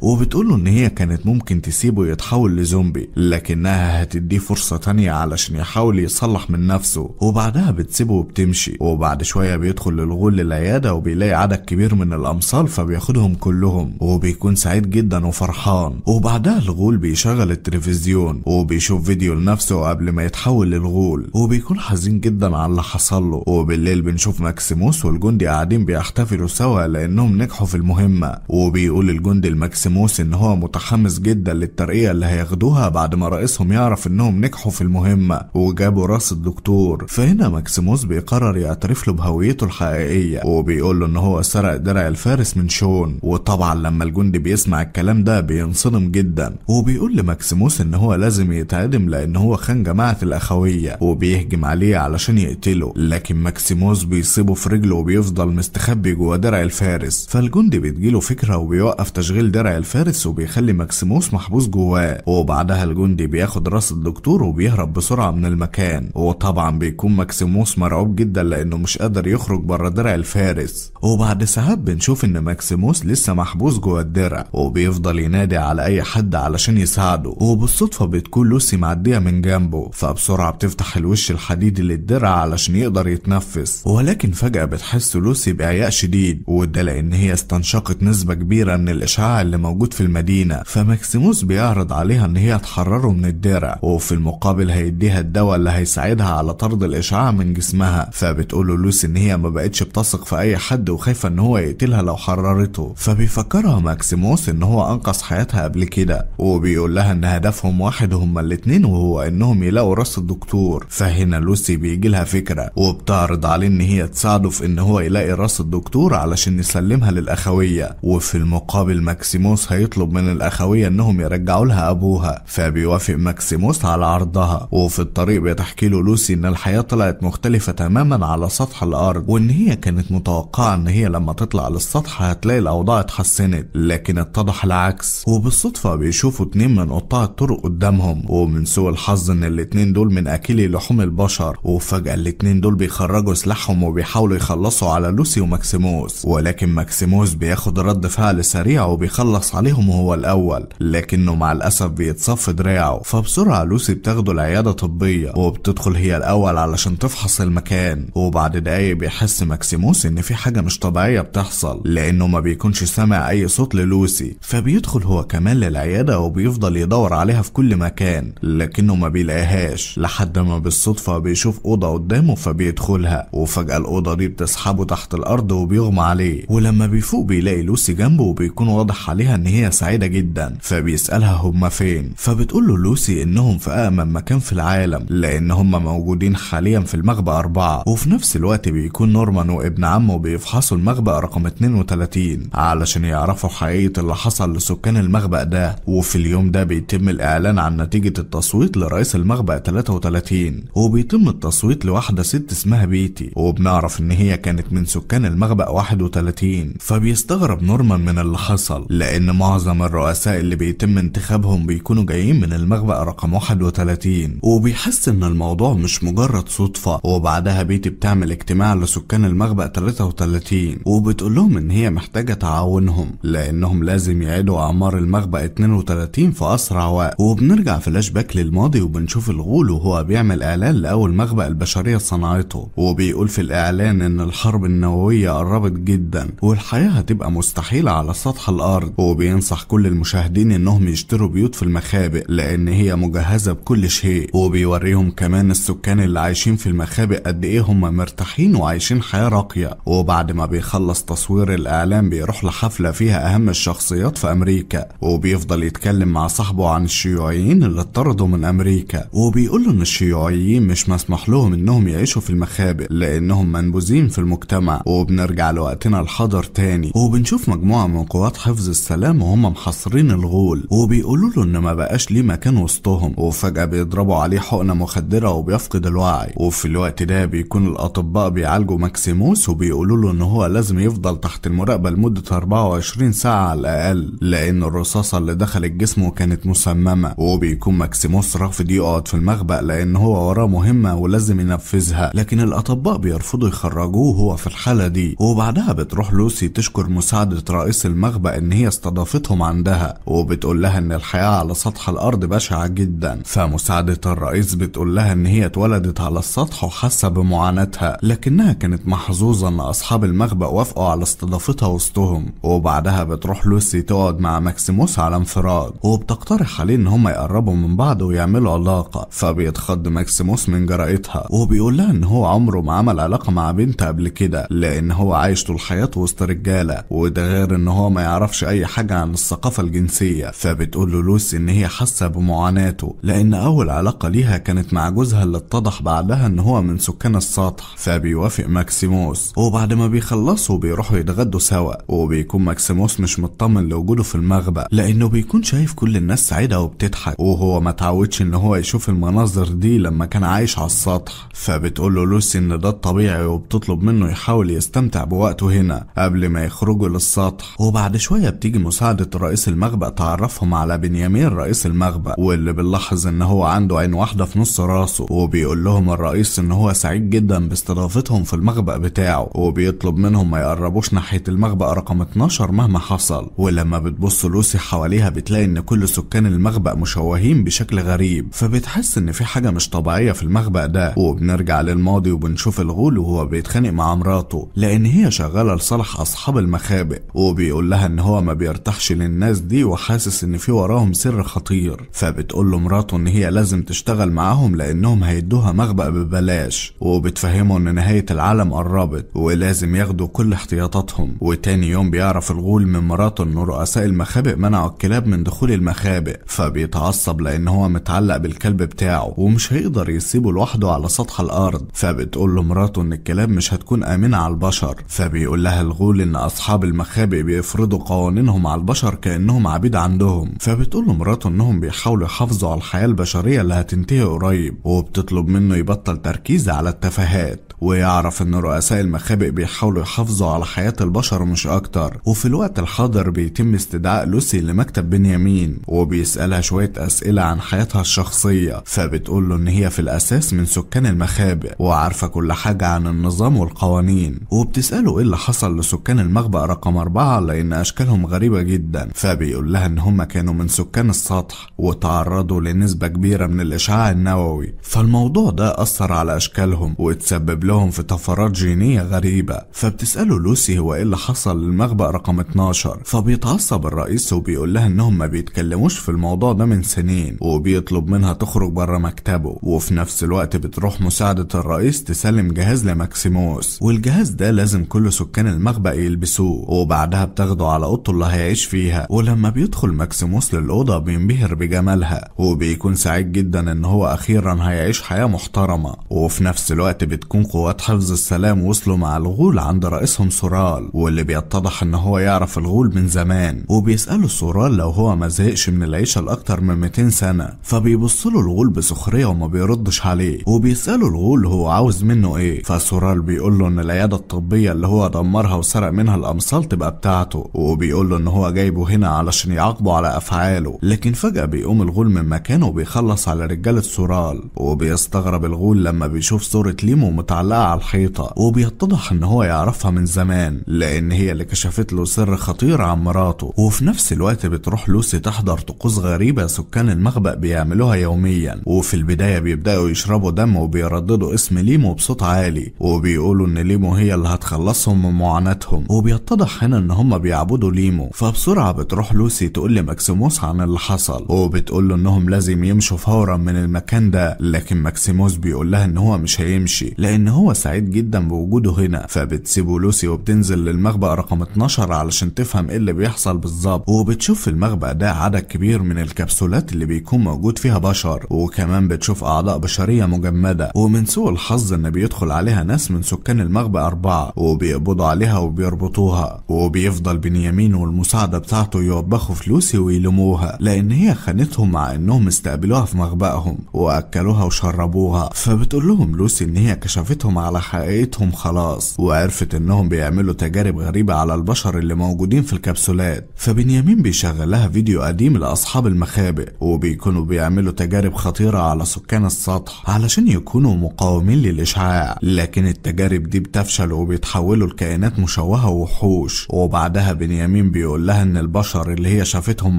وبتقول له ان هي كانت ممكن تسيبه يتحول لزومبي لكنها هتديه فرصه تانية علشان يحاول يصلح من نفسه وبعدها بتسيبه وبتمشي وبعد شويه بيدخل للغول للعياده وبيلاقي عدد كبير من الامصال فبياخدهم كلهم وبيكون سعيد جدا وفرحان وبعدها الغول بيشغل التلفزيون وبيشوف فيديو لنفسه قبل ما يتحول للغول وبيكون حزين جدا على اللي حصل له وبالليل بنشوف ماكسيموس والجندي قاعدين بيعملوا بيحتفلوا سوا لأنهم نجحوا في المهمة وبيقول الجندي الماكسيموس إن هو متحمس جدا للترقية اللي هياخدوها بعد ما رئيسهم يعرف إنهم نجحوا في المهمة وجابوا راس الدكتور فهنا ماكسيموس بيقرر يعترف له بهويته الحقيقية وبيقول له إن هو سرق درع الفارس من شون وطبعا لما الجندي بيسمع الكلام ده بينصدم جدا وبيقول لماكسيموس إن هو لازم يتعدم لأن هو خان جماعة الأخوية وبيهجم عليه علشان يقتله لكن ماكسيموس بيصيبه في رجله وبيفضل مستخبي مخبي جوه درع الفارس فالجندي بتجيله فكره وبيوقف تشغيل درع الفارس وبيخلي ماكسيموس محبوس جواه وبعدها الجندي بياخد راس الدكتور وبيهرب بسرعه من المكان وطبعا بيكون ماكسيموس مرعوب جدا لانه مش قادر يخرج بره درع الفارس وبعد ساعات بنشوف ان ماكسيموس لسه محبوس جوه الدرع وبيفضل ينادي على اي حد علشان يساعده وبالصدفه بتكون لوسي معديه من جنبه فبسرعه بتفتح الوش الحديدي للدرع علشان يقدر يتنفس ولكن فجاه بتحس لوسي بعياء شديد وده لأن هي استنشقت نسبة كبيرة من الإشعاع اللي موجود في المدينة فماكسيموس بيعرض عليها إن هي تحرره من الدرع وفي المقابل هيديها الدواء اللي هيساعدها على طرد الإشعاع من جسمها فبتقول له لوسي إن هي ما بقتش بتثق في أي حد وخايفة إن هو يقتلها لو حررته فبيفكرها ماكسيموس إن هو أنقذ حياتها قبل كده وبيقول لها إن هدفهم واحد هما الاتنين وهو إنهم يلاقوا راس الدكتور فهنا لوسي بيجي لها فكرة وبتعرض عليه إن هي تساعده في إن هو يلاقي راس الدكتور الدكتور علشان يسلمها للأخوية وفي المقابل ماكسيموس هيطلب من الأخوية إنهم يرجعوا لها أبوها فبيوافق ماكسيموس على عرضها وفي الطريق بتحكي له لوسي إن الحياة طلعت مختلفة تماما على سطح الأرض وإن هي كانت متوقعة إن هي لما تطلع للسطح هتلاقي الأوضاع اتحسنت لكن اتضح العكس وبالصدفة بيشوفوا اتنين من قطاع الطرق قدامهم ومن سوء الحظ إن الاتنين دول من أكلي لحوم البشر وفجأة الاتنين دول بيخرجوا سلاحهم وبيحاولوا يخلصوا على لوسي ماكسيموس ولكن ماكسيموس بياخد رد فعل سريع وبيخلص عليهم وهو الأول لكنه مع الأسف بيتصف دراعه فبسرعة لوسي بتاخده العيادة طبية وبتدخل هي الأول علشان تفحص المكان وبعد دقايق بيحس ماكسيموس إن في حاجة مش طبيعية بتحصل لأنه ما بيكونش سامع أي صوت للوسي فبيدخل هو كمان للعيادة وبيفضل يدور عليها في كل مكان لكنه ما بيلاقيهاش لحد ما بالصدفة بيشوف أوضة قدامه فبيدخلها وفجأة الأوضة دي بتسحبه تحت الأرض الأرض وبيغمى عليه ولما بيفوق بيلاقي لوسي جنبه وبيكون واضح عليها إن هي سعيدة جدا فبيسألها هما فين فبتقول له لوسي إنهم في امن مكان في العالم لأن هما موجودين حاليا في المخبا أربعة وفي نفس الوقت بيكون نورمان وابن عمه بيفحصوا المخبا رقم 32 علشان يعرفوا حقيقة اللي حصل لسكان المخبا ده وفي اليوم ده بيتم الإعلان عن نتيجة التصويت لرئيس المخبا 33 وبيتم التصويت لواحدة ست اسمها بيتي وبنعرف إن هي كانت من سكان المغبأ 31 فبيستغرب نورمان من اللي حصل لأن معظم الرؤساء اللي بيتم انتخابهم بيكونوا جايين من المغبأ رقم 31 وبيحس إن الموضوع مش مجرد صدفة وبعدها بيتي بتعمل اجتماع لسكان المغبأ 33 وبتقول لهم إن هي محتاجة تعاونهم لأنهم لازم يعيدوا أعمار المغبأ 32 في أسرع وقت وبنرجع فلاش باك للماضي وبنشوف الغول وهو بيعمل إعلان لأول مغبأ البشرية صنعته وبيقول في الإعلان إن الحرب النووية الأرضية قربت جدا والحياة هتبقى مستحيلة على سطح الأرض وبينصح كل المشاهدين إنهم يشتروا بيوت في المخابئ لأن هي مجهزة بكل شيء وبيوريهم كمان السكان اللي عايشين في المخابئ قد إيه هم مرتاحين وعايشين حياة راقية وبعد ما بيخلص تصوير الإعلام بيروح لحفلة فيها أهم الشخصيات في أمريكا وبيفضل يتكلم مع صاحبه عن الشيوعيين اللي اتطردوا من أمريكا وبيقول له إن الشيوعيين مش مسموح لهم إنهم يعيشوا في المخابئ لأنهم منبوذين في المجتمع وب وبنرجع لوقتنا الحاضر تاني وبنشوف مجموعة من قوات حفظ السلام وهم محاصرين الغول وبيقولوا له إن ما بقاش ليه مكان وسطهم وفجأة بيضربوا عليه حقنة مخدرة وبيفقد الوعي وفي الوقت ده بيكون الأطباء بيعالجوا ماكسيموس وبيقولوا له إن هو لازم يفضل تحت المراقبة لمدة 24 ساعة على الأقل لأن الرصاصة اللي دخلت جسمه كانت مسممة وبيكون ماكسيموس رافض يقعد في المخبأ لأن هو وراه مهمة ولازم ينفذها لكن الأطباء بيرفضوا يخرجوه وهو في الحالة دي دي وبعدها بتروح لوسي تشكر مساعدة رئيس المخبأ ان هي استضافتهم عندها وبتقول لها ان الحياة على سطح الارض بشعة جدا فمساعدة الرئيس بتقول لها ان هي اتولدت على السطح وحاسة بمعاناتها لكنها كانت محظوظة ان اصحاب المخبأ وافقوا على استضافتها وسطهم وبعدها بتروح لوسي تقعد مع ماكسيموس على انفراد وبتقترح عليه ان هما يقربوا من بعض ويعملوا علاقة فبيتخض ماكسيموس من جرأتها وبيقول لها ان هو عمره ما عمل علاقة مع بنت قبل كده لان ان هو عايش طول حياته وسط رجاله وده غير ان هو ما يعرفش اي حاجه عن الثقافه الجنسيه فبتقول له لوس ان هي حاسه بمعاناته لان اول علاقه ليها كانت مع جوزها اللي اتضح بعدها ان هو من سكان السطح فبيوافق ماكسيموس وبعد ما بيخلصوا بيروحوا يتغدوا سوا وبيكون ماكسيموس مش مطمن لوجوده في المغبى لانه بيكون شايف كل الناس سعيده وبتضحك وهو ما اتعودش ان هو يشوف المناظر دي لما كان عايش على السطح فبتقول له لوسي ان ده الطبيعي وبتطلب منه يحاول يستمع يستمتع بوقته هنا قبل ما يخرجوا للسطح وبعد شوية بتيجي مساعدة رئيس المغبأ تعرفهم على بنيامين رئيس المغبأ واللي بنلاحظ ان هو عنده عين واحدة في نص راسه وبيقول لهم الرئيس ان هو سعيد جدا باستضافتهم في المغبأ بتاعه وبيطلب منهم ما يقربوش ناحية المغبأ رقم 12 مهما حصل ولما بتبص لوسي حواليها بتلاقي ان كل سكان المغبأ مشوهين بشكل غريب فبتحس ان في حاجة مش طبيعية في المغبأ ده وبنرجع للماضي وبنشوف الغول وهو بيتخانق مع مراته لأن هي شغالة لصالح أصحاب المخابئ وبيقول لها إن هو ما بيرتاحش للناس دي وحاسس إن في وراهم سر خطير فبتقول له مراته إن هي لازم تشتغل معاهم لأنهم هيدوها مخبأ ببلاش وبتفهمه إن نهاية العالم قربت ولازم ياخدوا كل احتياطاتهم وتاني يوم بيعرف الغول من مراته إن رؤساء المخابئ منعوا الكلاب من دخول المخابئ فبيتعصب لأن هو متعلق بالكلب بتاعه ومش هيقدر يسيبه لوحده على سطح الأرض فبتقول له مراته إن الكلاب مش هتكون آمنة على البر البشر فبيقول لها الغول إن أصحاب المخابئ بيفرضوا قوانينهم على البشر كأنهم عبيد عندهم فبتقول لمراته إنهم بيحاولوا يحافظوا على الحياة البشرية اللي هتنتهي قريب وبتطلب منه يبطل تركيز على التفاهات ويعرف إن رؤساء المخابئ بيحاولوا يحافظوا على حياة البشر مش أكتر وفي الوقت الحاضر بيتم استدعاء لوسي لمكتب بنيامين وبيسألها شوية أسئلة عن حياتها الشخصية فبتقول له إن هي في الأساس من سكان المخابئ وعارفة كل حاجة عن النظام والقوانين وبتسأله إيه اللي حصل لسكان المخبأ رقم أربعة لأن أشكالهم غريبة جدا فبيقول لها إن هما كانوا من سكان السطح وتعرضوا لنسبة كبيرة من الإشعاع النووي فالموضوع ده أثر على أشكالهم وتسبب لهم في طفرات جينية غريبة فبتسأله لوسي هو إيه اللي حصل للمخبأ رقم 12 فبيتعصب الرئيس وبيقول لها إنهم ما بيتكلموش في الموضوع ده من سنين وبيطلب منها تخرج بره مكتبه وفي نفس الوقت بتروح مساعدة الرئيس تسلم جهاز لماكسيموس والجهاز ده لازم كل سكان المخبأ يلبسوه وبعدها بتاخده على اوضته اللي هيعيش فيها ولما بيدخل ماكسيموس للأوضة بينبهر بجمالها وبيكون سعيد جدا إن هو أخيرا هيعيش حياة محترمة وفي نفس الوقت بتكون قوات حفظ السلام وصلوا مع الغول عند رئيسهم سورال واللي بيتضح إن هو يعرف الغول من زمان وبيسأله سورال لو هو ما زهقش من العيشة لأكتر من 200 سنة فبيبص له الغول بسخرية وما بيردش عليه وبيسأله الغول هو عاوز منه إيه فسورال بيقول له إن العيادة الطبية اللي هو دمرها وسرق منها الأمصال تبقى بتاعته وبيقول له إن هو جايبه هنا علشان يعاقبه على أفعاله لكن فجأة بيقوم الغول من مكانه وبيخلص على رجالة سورال وبيستغرب الغول لما بيشوف صورة ليمو متعلقة على الحيطة وبيتضح إن هو يعرفها من زمان لأن هي اللي كشفت له سر خطير عن مراته وفي نفس الوقت بتروح لوسي تحضر طقوس غريبة سكان المخبأ بيعملوها يوميا وفي البداية بيبدأوا يشربوا دم وبيرددوا اسم ليمو بصوت عالي وبيقولوا إن ليمو هي اللي هتخلصهم من معاناتهم وبيتضح هنا ان هم بيعبدوا ليمو فبسرعه بتروح لوسي تقول لماكسيموس عن اللي حصل وبتقول له انهم لازم يمشوا فورا من المكان ده لكن ماكسيموس بيقول لها ان هو مش هيمشي لان هو سعيد جدا بوجوده هنا فبتسيبه لوسي وبتنزل للمخبأ رقم 12 علشان تفهم ايه اللي بيحصل بالظبط وبتشوف في المخبأ ده عدد كبير من الكبسولات اللي بيكون موجود فيها بشر وكمان بتشوف اعضاء بشريه مجمده ومن سوء الحظ ان بيدخل عليها ناس من سكان المخبأ أربعة وبيقبضوا عليها وبيربطوها وبيفضل بنيامين والمساعدة بتاعته يوبخوا فلوسي ويلموها لأن هي خانتهم مع إنهم استقبلوها في مخبأهم وأكلوها وشربوها فبتقول لهم لوسي إن هي كشفتهم على حقيقتهم خلاص وعرفت إنهم بيعملوا تجارب غريبة على البشر اللي موجودين في الكبسولات فبنيامين بيشغل لها فيديو قديم لأصحاب المخابئ وبيكونوا بيعملوا تجارب خطيرة على سكان السطح علشان يكونوا مقاومين للإشعاع لكن التجارب دي بتفشل وب بيتحولوا لكائنات مشوهة ووحوش وبعدها بنيامين بيقول لها ان البشر اللي هي شافتهم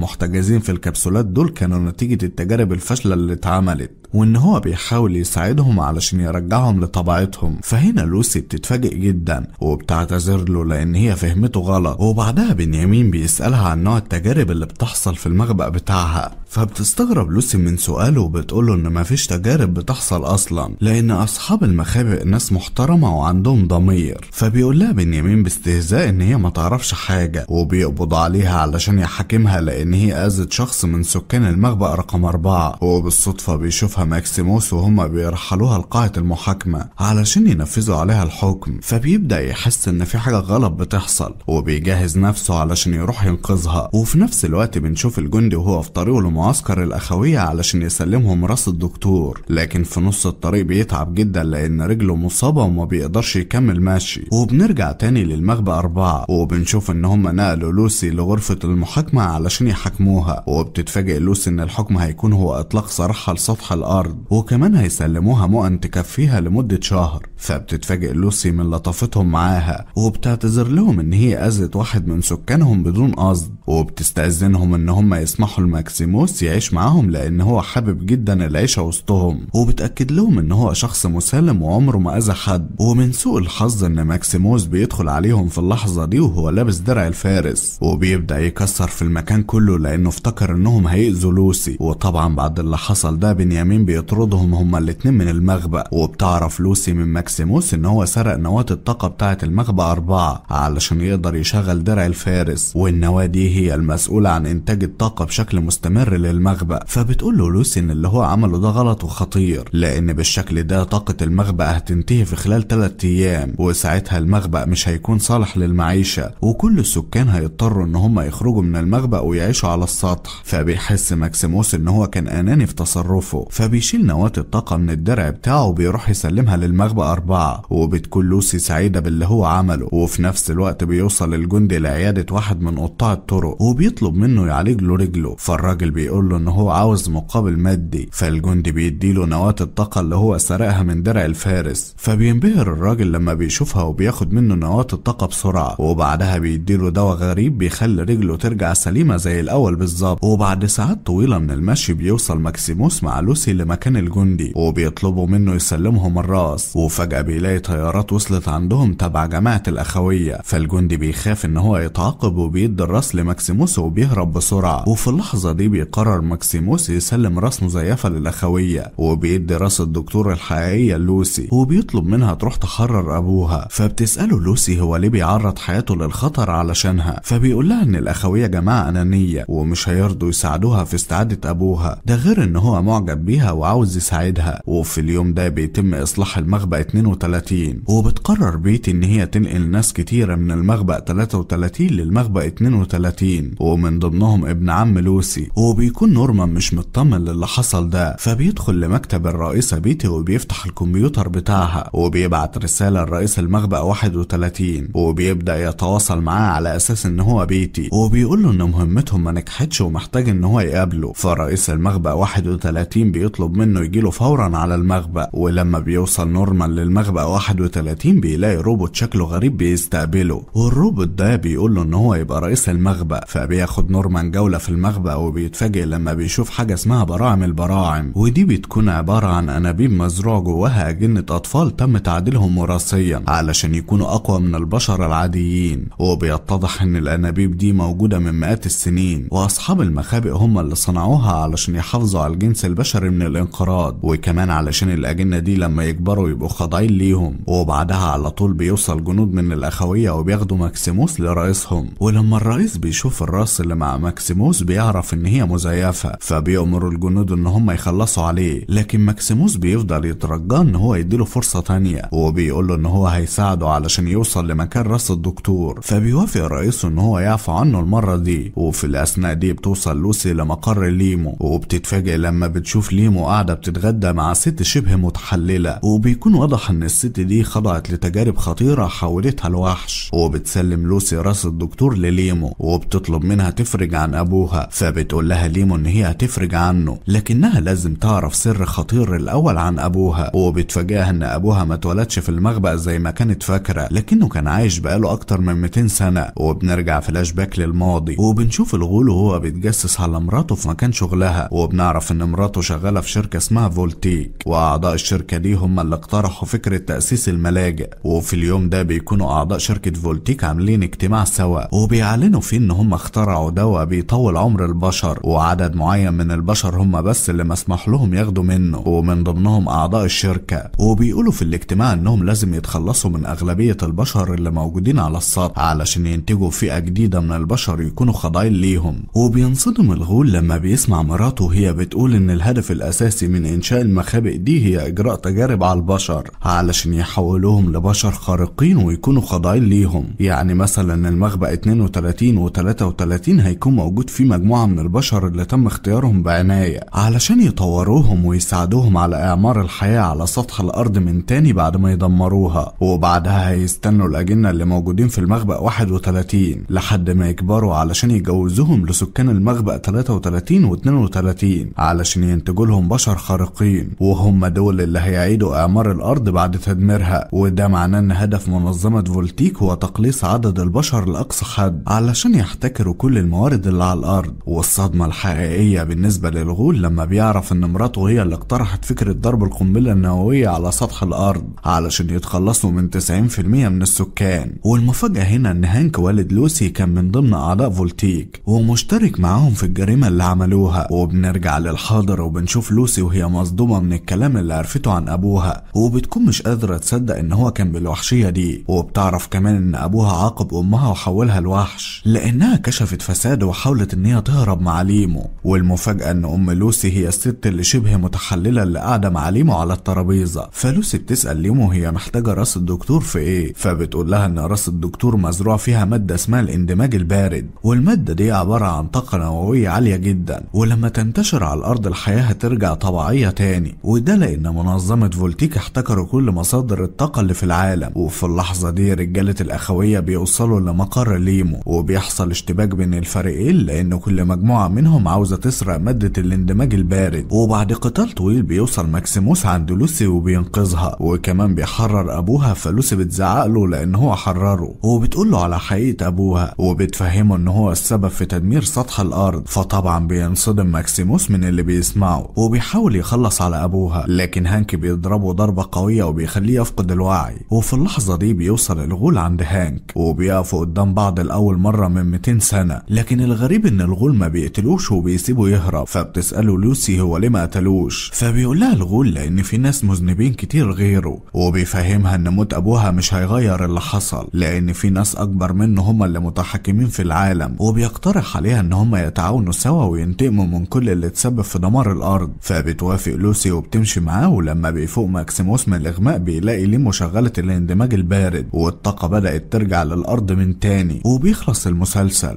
محتجزين في الكبسولات دول كانوا نتيجة التجارب الفاشلة اللي اتعملت وان هو بيحاول يساعدهم علشان يرجعهم لطبيعتهم فهنا لوسي بتتفاجئ جدا وبتعتذر له لان هي فهمته غلط وبعدها بنيامين بيسألها عن نوع التجارب اللي بتحصل في المخبأ بتاعها فبتستغرب لوسي من سؤاله وبتقول له ان مفيش تجارب بتحصل اصلا لان اصحاب المخابئ ناس محترمة وعندهم ضمير كتير فبيقول لها بنيامين باستهزاء ان هي ما تعرفش حاجة وبيقبض عليها علشان يحاكمها لان هي اذت شخص من سكان المخبأ رقم أربعة وبالصدفة بيشوفها ماكسيموس وهما بيرحلوها لقاعة المحاكمة علشان ينفذوا عليها الحكم فبيبدأ يحس ان في حاجة غلط بتحصل وبيجهز نفسه علشان يروح ينقذها وفي نفس الوقت بنشوف الجندي وهو في طريقه لمعسكر الأخوية علشان يسلمهم راس الدكتور لكن في نص الطريق بيتعب جدا لأن رجله مصابة وما بيقدرش يكمل ماشي ماشي وبنرجع تاني للمغبى أربعة وبنشوف إن هم نقلوا لوسي لغرفة المحاكمة علشان يحاكموها وبتتفاجئ لوسي إن الحكم هيكون هو إطلاق سراحها لسطح الأرض وكمان هيسلموها مؤن تكفيها لمدة شهر فبتتفاجئ لوسي من لطافتهم معاها وبتعتذر لهم إن هي أذت واحد من سكانهم بدون قصد وبتستأذنهم إن هم يسمحوا لماكسيموس يعيش معاهم لأن هو حابب جدا العيشة وسطهم وبتأكد لهم إن هو شخص مسالم وعمره ما أذى حد ومن سوء الحظ ان ماكسيموس بيدخل عليهم في اللحظة دي وهو لابس درع الفارس وبيبدأ يكسر في المكان كله لانه افتكر انهم هيأذوا لوسي وطبعا بعد اللي حصل ده بنيامين بيطردهم هما الاتنين من المغبأ وبتعرف لوسي من ماكسيموس ان هو سرق نواة الطاقة بتاعة المغبأ أربعة علشان يقدر يشغل درع الفارس والنواة دي هي المسؤولة عن إنتاج الطاقة بشكل مستمر للمغبأ فبتقول له لوسي إن اللي هو عمله ده غلط وخطير لأن بالشكل ده طاقة المغبأ هتنتهي في خلال 3 أيام ساعتها المخبأ مش هيكون صالح للمعيشة وكل السكان هيضطروا ان هم يخرجوا من المخبأ ويعيشوا على السطح فبيحس ماكسيموس ان هو كان اناني في تصرفه فبيشيل نواة الطاقة من الدرع بتاعه وبيروح يسلمها للمخبأ أربعة وبتكون لوسي سعيدة باللي هو عمله وفي نفس الوقت بيوصل الجندي لعيادة واحد من قطاع الطرق وبيطلب منه يعالج له رجله فالراجل بيقول له ان هو عاوز مقابل مادي فالجندي بيديله نواة الطاقة اللي هو سرقها من درع الفارس فبينبهر الراجل لما بيشوف بيشوفها وبياخد منه نواة الطاقة بسرعة وبعدها بيديله دواء غريب بيخلي رجله ترجع سليمة زي الأول بالظبط وبعد ساعات طويلة من المشي بيوصل ماكسيموس مع لوسي لمكان الجندي وبيطلبوا منه يسلمهم الراس وفجأة بيلاقي طيارات وصلت عندهم تبع جماعة الأخوية فالجندي بيخاف إن هو يتعاقب وبيدي الراس لماكسيموس وبيهرب بسرعة وفي اللحظة دي بيقرر ماكسيموس يسلم راس مزيفة للأخوية وبيدي راس الدكتور الحقيقية لوسي وبيطلب منها تروح تحرر أبوها فبتسأله لوسي هو ليه بيعرض حياته للخطر علشانها فبيقول لها ان الاخوية جماعة انانية ومش هيرضوا يساعدوها في استعادة ابوها ده غير ان هو معجب بيها وعاوز يساعدها وفي اليوم ده بيتم اصلاح المخبأ 32 وبتقرر بيتي ان هي تنقل ناس كتيرة من المخبأ 33 للمخبأ 32 ومن ضمنهم ابن عم لوسي وبيكون نورمان مش مطمن للي حصل ده فبيدخل لمكتب الرئيسة بيتي وبيفتح الكمبيوتر بتاعها وبيبعت رسالة لرئيس المغبأ 31 وبيبدأ يتواصل معاه على أساس إن هو بيتي وبيقول له إن مهمتهم ما نجحتش ومحتاج إن هو يقابله فرئيس المغبأ 31 بيطلب منه يجيله فورا على المغبأ ولما بيوصل نورمان للمغبأ 31 بيلاقي روبوت شكله غريب بيستقبله والروبوت ده بيقول له إن هو يبقى رئيس المغبأ فبياخد نورمان جولة في المغبأ وبيتفاجئ لما بيشوف حاجة اسمها براعم البراعم ودي بتكون عبارة عن أنابيب مزروع جواها أجنة أطفال تم تعديلهم وراثيا علشان يكونوا أقوى من البشر العاديين وبيتضح إن الأنابيب دي موجودة من مئات السنين وأصحاب المخابئ هم اللي صنعوها علشان يحافظوا على الجنس البشري من الانقراض وكمان علشان الأجنة دي لما يكبروا يبقوا خاضعين ليهم وبعدها على طول بيوصل جنود من الأخوية وبياخدوا ماكسيموس لرئيسهم ولما الرئيس بيشوف الراس اللي مع ماكسيموس بيعرف إن هي مزيفة فبيأمروا الجنود إن هم يخلصوا عليه لكن ماكسيموس بيفضل يترجاه إن هو يديله فرصة تانية وبيقول له إن هو هيس يساعده علشان يوصل لمكان راس الدكتور فبيوافق رئيسه ان هو يعفو عنه المرة دي وفي الاثناء دي بتوصل لوسي لمقر ليمو وبتتفاجئ لما بتشوف ليمو قاعدة بتتغدى مع ست شبه متحللة وبيكون واضح ان الست دي خضعت لتجارب خطيرة حولتها لوحش وبتسلم لوسي راس الدكتور لليمو وبتطلب منها تفرج عن ابوها فبتقول لها ليمو ان هي هتفرج عنه لكنها لازم تعرف سر خطير الاول عن ابوها وبتفاجئها ان ابوها ما اتولدش في المغبأ زي ما كانت فاكرة لكنه كان عايش بقاله أكتر من 200 سنة وبنرجع فلاش باك للماضي وبنشوف الغول وهو بيتجسس على مراته في مكان شغلها وبنعرف إن مراته شغالة في شركة اسمها فولتيك وأعضاء الشركة دي هم اللي اقترحوا فكرة تأسيس الملاجئ وفي اليوم ده بيكونوا أعضاء شركة فولتيك عاملين اجتماع سوا وبيعلنوا فيه إن هم اخترعوا دواء بيطول عمر البشر وعدد معين من البشر هم بس اللي مسموح لهم ياخدوا منه ومن ضمنهم أعضاء الشركة وبيقولوا في الاجتماع إنهم لازم يتخلصوا نقصوا من أغلبية البشر اللي موجودين على السطح علشان ينتجوا فئة جديدة من البشر يكونوا خضعين ليهم وبينصدم الغول لما بيسمع مراته وهي بتقول إن الهدف الأساسي من إنشاء المخابئ دي هي إجراء تجارب على البشر علشان يحولوهم لبشر خارقين ويكونوا خضعين ليهم يعني مثلا المخبأ 32 و 33 هيكون موجود فيه مجموعة من البشر اللي تم اختيارهم بعناية علشان يطوروهم ويساعدوهم على إعمار الحياة على سطح الأرض من تاني بعد ما يدمروها وبعدها هيستنوا الأجنة اللي موجودين في المخبأ 31 لحد ما يكبروا علشان يجوزوهم لسكان المخبأ 33 و32 علشان ينتجوا لهم بشر خارقين وهم دول اللي هيعيدوا إعمار الأرض بعد تدميرها وده معناه إن هدف منظمة فولتيك هو تقليص عدد البشر لأقصى حد علشان يحتكروا كل الموارد اللي على الأرض والصدمة الحقيقية بالنسبة للغول لما بيعرف إن مراته هي اللي اقترحت فكرة ضرب القنبلة النووية على سطح الأرض علشان يتخلصوا من من 90% من السكان والمفاجأة هنا أن هانك والد لوسي كان من ضمن أعضاء فولتيك ومشترك معاهم في الجريمة اللي عملوها وبنرجع للحاضر وبنشوف لوسي وهي مصدومة من الكلام اللي عرفته عن أبوها وبتكون مش قادرة تصدق إن هو كان بالوحشية دي وبتعرف كمان إن أبوها عاقب أمها وحولها لوحش لأنها كشفت فساده وحاولت إن هي تهرب مع ليمو والمفاجأة إن أم لوسي هي الست اللي شبه متحللة اللي قاعدة مع ليمو على الترابيزة فلوسي بتسأل ليمو هي محتاجة راس الدولار الدكتور في ايه فبتقول لها ان راس الدكتور مزروع فيها ماده اسمها الاندماج البارد والماده دي عباره عن طاقه نوويه عاليه جدا ولما تنتشر على الارض الحياه هترجع طبيعيه تاني وده لان منظمه فولتيك احتكروا كل مصادر الطاقه اللي في العالم وفي اللحظه دي رجاله الاخويه بيوصلوا لمقر ليمو وبيحصل اشتباك بين الفريقين لان كل مجموعه منهم عاوزه تسرق ماده الاندماج البارد وبعد قتال طويل بيوصل ماكسيموس عند لوسي وبينقذها وكمان بيحرر ابوها فلوسي بتزعق له لأن هو حرره وبتقول له على حقيقة أبوها وبتفهمه إن هو السبب في تدمير سطح الأرض فطبعا بينصدم ماكسيموس من اللي بيسمعه وبيحاول يخلص على أبوها لكن هانك بيضربه ضربة قوية وبيخليه يفقد الوعي وفي اللحظة دي بيوصل الغول عند هانك وبيقفوا قدام بعض لأول مرة من 200 سنة لكن الغريب إن الغول ما بيقتلوش وبيسيبه يهرب فبتسأله لوسي هو ليه ما قتلوش فبيقول لها الغول لأن في ناس مذنبين كتير غيره وبيفهمها إن موت موت ابوها مش هيغير اللي حصل لان في ناس اكبر منه هما اللي متحكمين في العالم وبيقترح عليها ان هما يتعاونوا سوا وينتقموا من كل اللي تسبب في دمار الارض فبتوافق لوسي وبتمشي معاه ولما بيفوق ماكسيموس من الاغماء بيلاقي ليه مشغلة الاندماج البارد والطاقة بدأت ترجع للارض من تاني وبيخلص المسلسل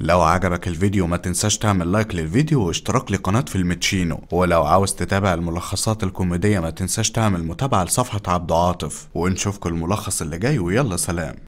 لو عجبك الفيديو ما تنساش تعمل لايك للفيديو واشتراك لقناة الميتشينو ولو عاوز تتابع الملخصات الكوميدية ما تنساش تعمل متابعة لصفحة عبد عاطف ونشوفكم الملخص اللي جاي ويلا سلام